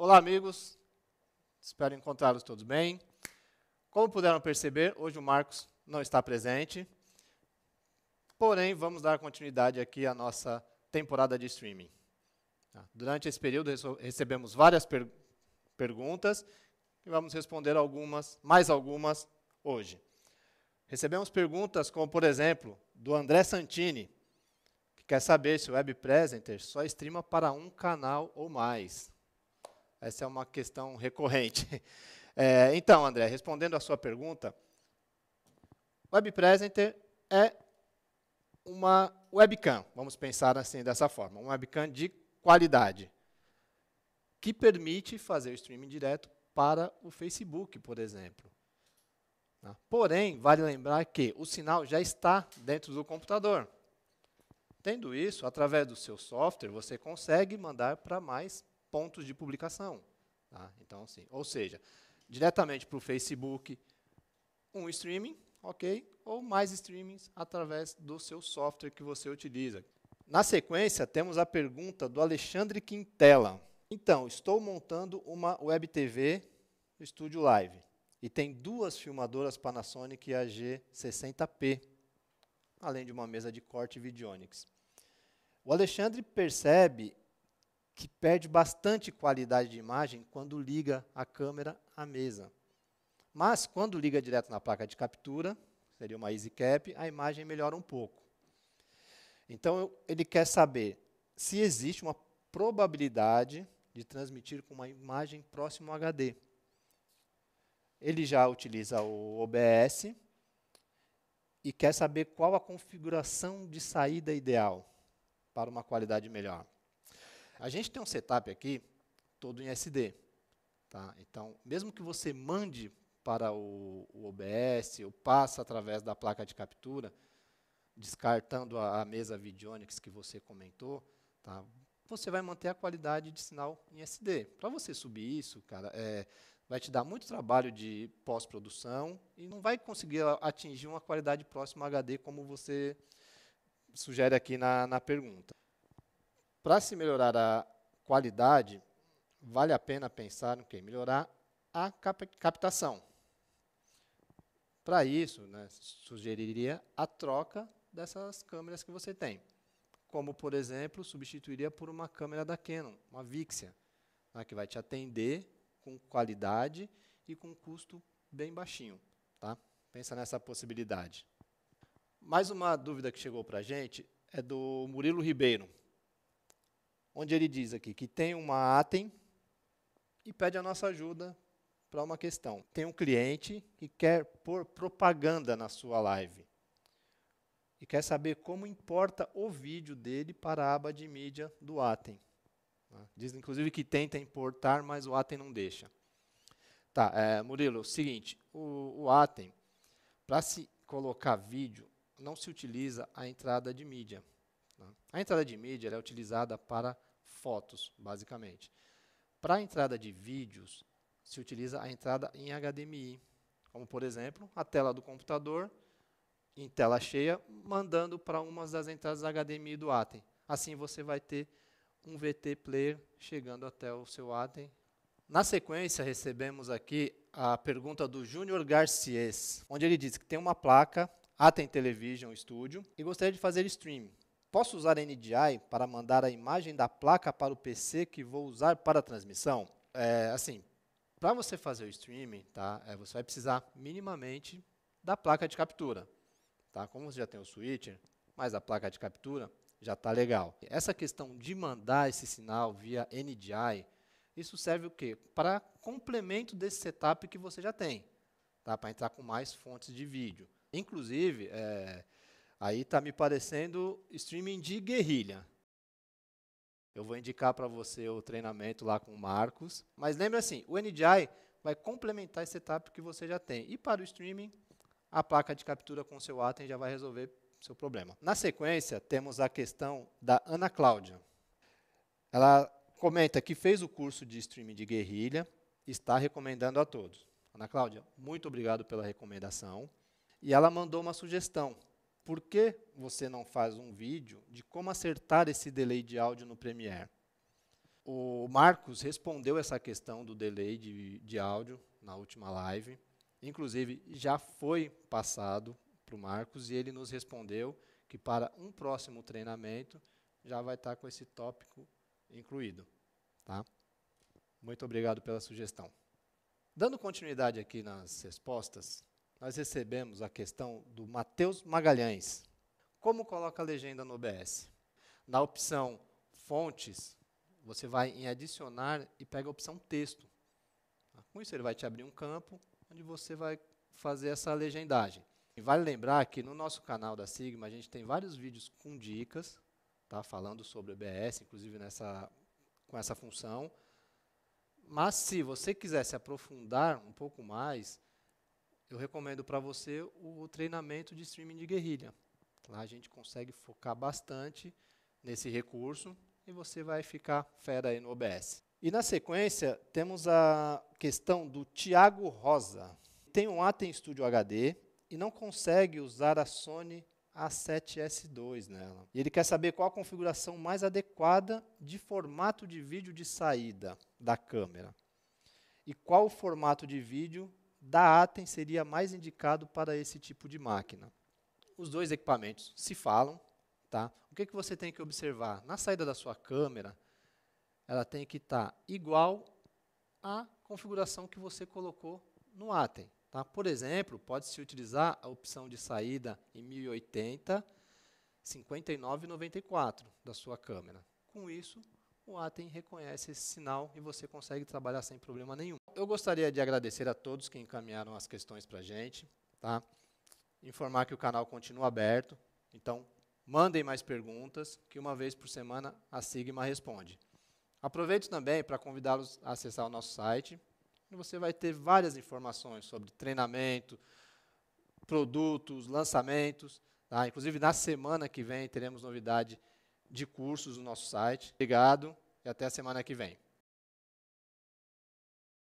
Olá, amigos. Espero encontrá-los todos bem. Como puderam perceber, hoje o Marcos não está presente. Porém, vamos dar continuidade aqui à nossa temporada de streaming. Tá? Durante esse período, recebemos várias per perguntas e vamos responder algumas, mais algumas, hoje. Recebemos perguntas como, por exemplo, do André Santini, que quer saber se o Web Presenter só streama para um canal ou mais. Essa é uma questão recorrente. É, então, André, respondendo à sua pergunta, Web Presenter é uma webcam, vamos pensar assim dessa forma, uma webcam de qualidade, que permite fazer o streaming direto para o Facebook, por exemplo. Né? Porém, vale lembrar que o sinal já está dentro do computador. Tendo isso, através do seu software, você consegue mandar para mais pontos de publicação. Tá? Então, sim. Ou seja, diretamente para o Facebook, um streaming, ok, ou mais streamings através do seu software que você utiliza. Na sequência, temos a pergunta do Alexandre Quintela. Então, estou montando uma web TV Studio Live e tem duas filmadoras Panasonic a g 60 p além de uma mesa de corte Videonix. O Alexandre percebe que perde bastante qualidade de imagem quando liga a câmera à mesa. Mas quando liga direto na placa de captura, seria uma EasyCap, a imagem melhora um pouco. Então eu, ele quer saber se existe uma probabilidade de transmitir com uma imagem próxima ao HD. Ele já utiliza o OBS e quer saber qual a configuração de saída ideal para uma qualidade melhor. A gente tem um setup aqui todo em SD. Tá? Então, mesmo que você mande para o, o OBS ou passe através da placa de captura, descartando a, a mesa Videonics que você comentou, tá? você vai manter a qualidade de sinal em SD. Para você subir isso, cara, é, vai te dar muito trabalho de pós-produção e não vai conseguir atingir uma qualidade próxima a HD como você sugere aqui na, na pergunta. Para se melhorar a qualidade, vale a pena pensar no que? Melhorar a captação. Para isso, né, sugeriria a troca dessas câmeras que você tem. Como, por exemplo, substituiria por uma câmera da Canon, uma Vixia, né, que vai te atender com qualidade e com custo bem baixinho. Tá? Pensa nessa possibilidade. Mais uma dúvida que chegou para a gente é do Murilo Ribeiro onde ele diz aqui que tem uma ATEM e pede a nossa ajuda para uma questão. Tem um cliente que quer pôr propaganda na sua live e quer saber como importa o vídeo dele para a aba de mídia do Atem. Né? Diz, inclusive, que tenta importar, mas o Atem não deixa. Tá, é, Murilo, é o seguinte, o, o Atem, para se colocar vídeo, não se utiliza a entrada de mídia. Né? A entrada de mídia é utilizada para fotos, basicamente. Para a entrada de vídeos, se utiliza a entrada em HDMI, como, por exemplo, a tela do computador em tela cheia, mandando para uma das entradas HDMI do Atem. Assim você vai ter um VT player chegando até o seu Atem. Na sequência, recebemos aqui a pergunta do Júnior Garciês, onde ele diz que tem uma placa Atem Television Studio e gostaria de fazer streaming. Posso usar NDI para mandar a imagem da placa para o PC que vou usar para a transmissão? É, assim, para você fazer o streaming, tá, é, você vai precisar minimamente da placa de captura. Tá? Como você já tem o switcher, mas a placa de captura, já está legal. Essa questão de mandar esse sinal via NDI, isso serve o quê? Para complemento desse setup que você já tem, tá? para entrar com mais fontes de vídeo. Inclusive, é, Aí está me parecendo streaming de guerrilha. Eu vou indicar para você o treinamento lá com o Marcos. Mas lembra assim, o NDI vai complementar esse setup que você já tem. E para o streaming, a placa de captura com seu Atem já vai resolver seu problema. Na sequência, temos a questão da Ana Cláudia. Ela comenta que fez o curso de streaming de guerrilha e está recomendando a todos. Ana Cláudia, muito obrigado pela recomendação. E ela mandou uma sugestão por que você não faz um vídeo de como acertar esse delay de áudio no Premiere? O Marcos respondeu essa questão do delay de, de áudio na última live. Inclusive, já foi passado para o Marcos e ele nos respondeu que para um próximo treinamento já vai estar tá com esse tópico incluído. Tá? Muito obrigado pela sugestão. Dando continuidade aqui nas respostas, nós recebemos a questão do Matheus Magalhães. Como coloca a legenda no OBS? Na opção fontes, você vai em adicionar e pega a opção texto. Tá? Com isso, ele vai te abrir um campo onde você vai fazer essa legendagem. E vale lembrar que no nosso canal da Sigma, a gente tem vários vídeos com dicas, tá, falando sobre OBS, inclusive nessa, com essa função. Mas se você quiser se aprofundar um pouco mais, eu recomendo para você o treinamento de streaming de guerrilha. Lá a gente consegue focar bastante nesse recurso e você vai ficar fera aí no OBS. E na sequência, temos a questão do Tiago Rosa. Tem um Aten Studio HD e não consegue usar a Sony A7S2 nela. E ele quer saber qual a configuração mais adequada de formato de vídeo de saída da câmera. E qual o formato de vídeo da Atem seria mais indicado para esse tipo de máquina. Os dois equipamentos se falam. Tá? O que, que você tem que observar? Na saída da sua câmera, ela tem que estar tá igual à configuração que você colocou no Atem. Tá? Por exemplo, pode-se utilizar a opção de saída em 1080, 59,94 da sua câmera. Com isso, o Atem reconhece esse sinal e você consegue trabalhar sem problema nenhum. Eu gostaria de agradecer a todos que encaminharam as questões para a gente, tá? informar que o canal continua aberto, então mandem mais perguntas, que uma vez por semana a Sigma responde. Aproveito também para convidá-los a acessar o nosso site, você vai ter várias informações sobre treinamento, produtos, lançamentos. Tá? Inclusive, na semana que vem, teremos novidade de cursos no nosso site. Obrigado e até a semana que vem.